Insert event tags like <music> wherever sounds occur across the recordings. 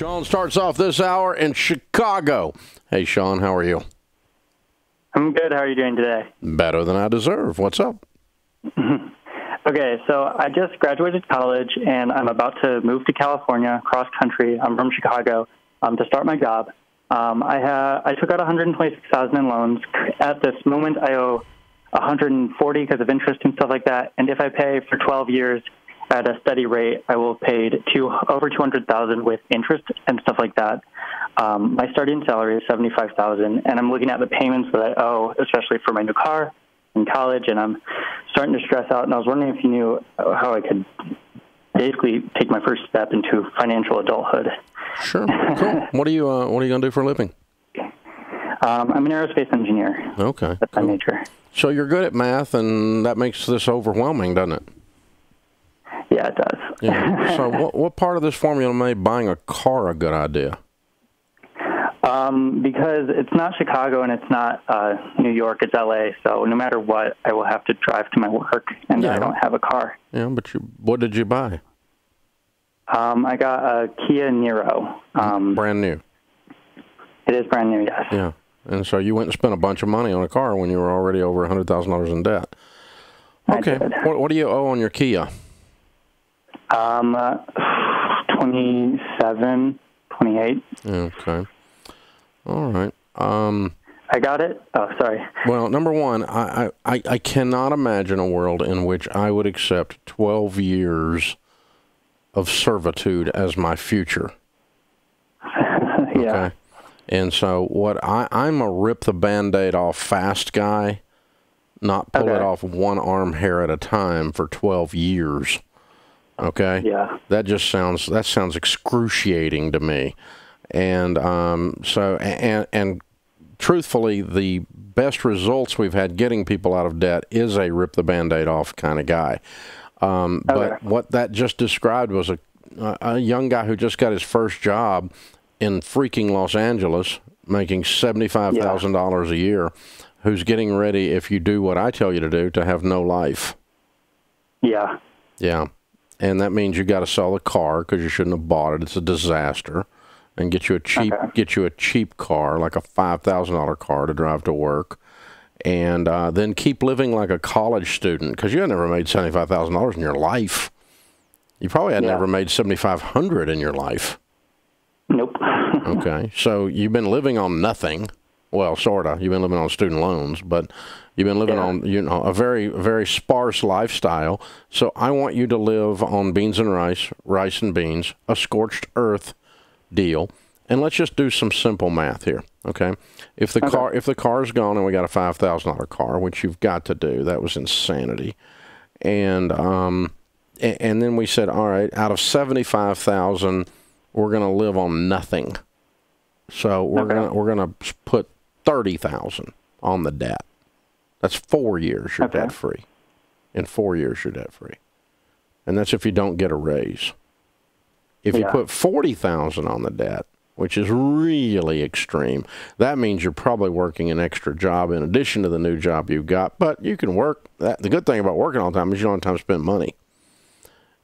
Sean starts off this hour in Chicago. Hey, Sean, how are you? I'm good. How are you doing today? Better than I deserve. What's up? <laughs> okay, so I just graduated college and I'm about to move to California cross country. I'm from Chicago um, to start my job. Um, I have I took out 126,000 in loans. At this moment, I owe 140 because of interest and stuff like that. And if I pay for 12 years, at a steady rate, I will have paid two, over 200000 with interest and stuff like that. Um, my starting salary is 75000 and I'm looking at the payments that I owe, especially for my new car in college, and I'm starting to stress out. And I was wondering if you knew uh, how I could basically take my first step into financial adulthood. Sure. Cool. <laughs> what are you uh, What are you going to do for a living? Um, I'm an aerospace engineer. Okay. That's cool. my nature. So you're good at math, and that makes this overwhelming, doesn't it? Yeah, it does. yeah. <laughs> So, what, what part of this formula made buying a car a good idea? Um, because it's not Chicago and it's not uh, New York, it's LA. So no matter what, I will have to drive to my work, and yeah. I don't have a car. Yeah, but you, what did you buy? Um, I got a Kia Nero. Um, brand new. It is brand new, yes. Yeah, and so you went and spent a bunch of money on a car when you were already over a hundred thousand dollars in debt. Okay, what, what do you owe on your Kia? Um, uh, 27, 28. Okay. All right. Um, I got it. Oh, sorry. Well, number one, I, I, I cannot imagine a world in which I would accept 12 years of servitude as my future. <laughs> yeah. Okay? And so what I, I'm a rip the band-aid off fast guy, not pull okay. it off one arm hair at a time for 12 years. Okay. Yeah. That just sounds that sounds excruciating to me, and um, so and and truthfully, the best results we've had getting people out of debt is a rip the band-aid off kind of guy. Um, okay. Oh, but what that just described was a a young guy who just got his first job in freaking Los Angeles, making seventy-five thousand yeah. dollars a year, who's getting ready, if you do what I tell you to do, to have no life. Yeah. Yeah and that means you got to sell the car because you shouldn't have bought it. It's a disaster, and get you a cheap okay. get you a cheap car like a five thousand dollar car to drive to work, and uh, then keep living like a college student because you had never made seventy five thousand dollars in your life. You probably had yeah. never made seventy five hundred in your life. Nope. <laughs> okay, so you've been living on nothing well, sorta. You've been living on student loans, but you've been living yeah. on you know a very very sparse lifestyle. So I want you to live on beans and rice, rice and beans, a scorched earth deal. And let's just do some simple math here, okay? If the okay. car if the car's gone and we got a five thousand dollar car, which you've got to do, that was insanity. And um, and then we said, all right, out of seventy five thousand, we're gonna live on nothing. So we're okay. gonna we're gonna put thirty thousand on the debt. That's four years you're okay. debt free. In four years you're debt free, and that's if you don't get a raise. If yeah. you put forty thousand on the debt, which is really extreme, that means you're probably working an extra job in addition to the new job you've got. But you can work. That, the good thing about working all the time is you don't have time to spend money.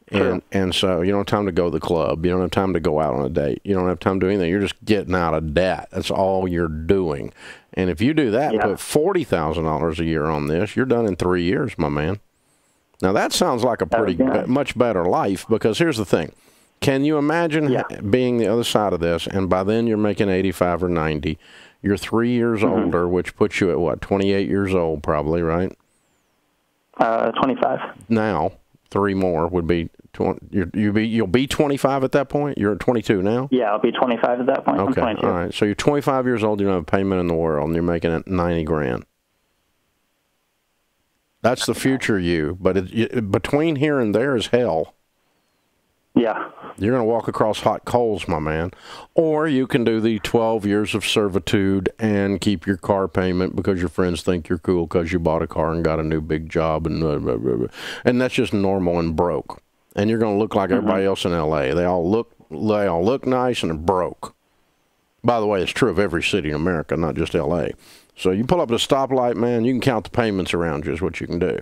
And sure. and so you don't have time to go to the club. You don't have time to go out on a date. You don't have time to do anything. You're just getting out of debt. That's all you're doing. And if you do that, yeah. put forty thousand dollars a year on this, you're done in three years, my man. Now that sounds like a pretty much better life because here's the thing. Can you imagine yeah. being the other side of this and by then you're making 85 or 90. You're 3 years mm -hmm. older, which puts you at what? 28 years old probably, right? Uh 25. Now, three more would be 20, you you be you'll be 25 at that point. You're 22 now. Yeah, I'll be 25 at that point. Okay, all right. So you're 25 years old. You don't have payment in the world, and you're making it 90 grand. That's the future you. But it, it, between here and there is hell. Yeah. You're going to walk across hot coals, my man. Or you can do the 12 years of servitude and keep your car payment because your friends think you're cool because you bought a car and got a new big job. And, blah, blah, blah, and that's just normal and broke. And you're going to look like mm -hmm. everybody else in L.A. They all look they all look nice and broke. By the way, it's true of every city in America, not just L.A. So you pull up at a stoplight, man, you can count the payments around you is what you can do.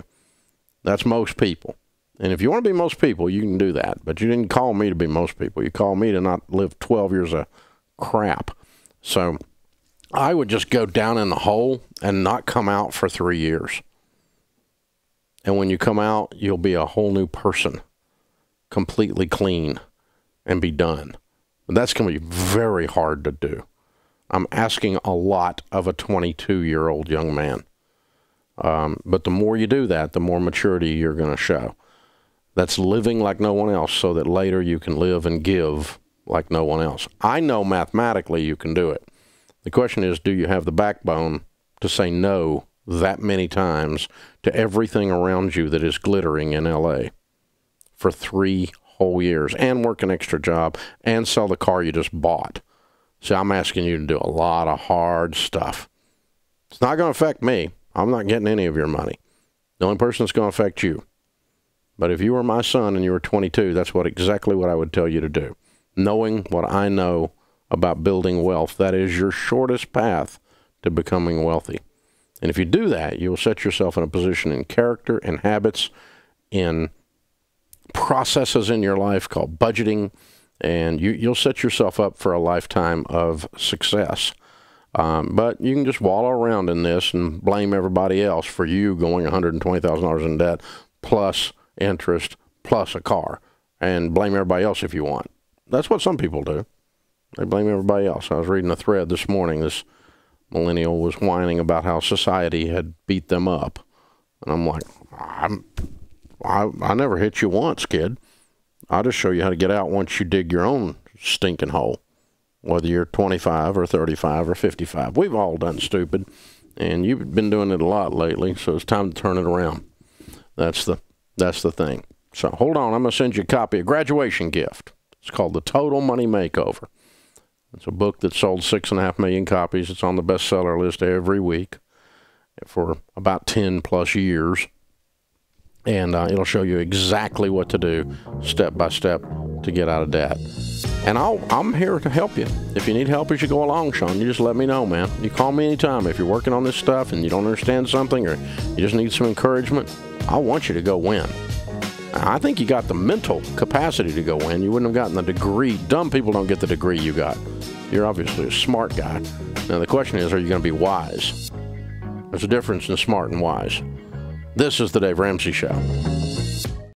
That's most people. And if you want to be most people, you can do that. But you didn't call me to be most people. You called me to not live 12 years of crap. So I would just go down in the hole and not come out for three years. And when you come out, you'll be a whole new person, completely clean and be done. But that's going to be very hard to do. I'm asking a lot of a 22 year old young man. Um, but the more you do that, the more maturity you're going to show. That's living like no one else so that later you can live and give like no one else. I know mathematically you can do it. The question is, do you have the backbone to say no that many times to everything around you that is glittering in L.A. for three whole years and work an extra job and sell the car you just bought? See, I'm asking you to do a lot of hard stuff. It's not going to affect me. I'm not getting any of your money. The only person that's going to affect you but if you were my son and you were 22, that's what exactly what I would tell you to do. Knowing what I know about building wealth, that is your shortest path to becoming wealthy. And if you do that, you will set yourself in a position in character, in habits, in processes in your life called budgeting, and you, you'll set yourself up for a lifetime of success. Um, but you can just wallow around in this and blame everybody else for you going $120,000 in debt plus interest plus a car and blame everybody else if you want. That's what some people do. They blame everybody else. I was reading a thread this morning. This millennial was whining about how society had beat them up. And I'm like, I'm, I, I never hit you once, kid. I just show you how to get out once you dig your own stinking hole, whether you're 25 or 35 or 55. We've all done stupid, and you've been doing it a lot lately, so it's time to turn it around. That's the that's the thing. So hold on, I'm going to send you a copy, of graduation gift. It's called The Total Money Makeover. It's a book that sold six and a half million copies. It's on the bestseller list every week for about 10 plus years. And uh, it'll show you exactly what to do step by step to get out of debt. And i am here to help you. If you need help as you go along, Sean, you just let me know, man. You call me anytime. If you're working on this stuff and you don't understand something or you just need some encouragement, I want you to go win. I think you got the mental capacity to go win. You wouldn't have gotten the degree. Dumb people don't get the degree you got. You're obviously a smart guy. Now, the question is, are you going to be wise? There's a difference in smart and wise. This is the Dave Ramsey Show.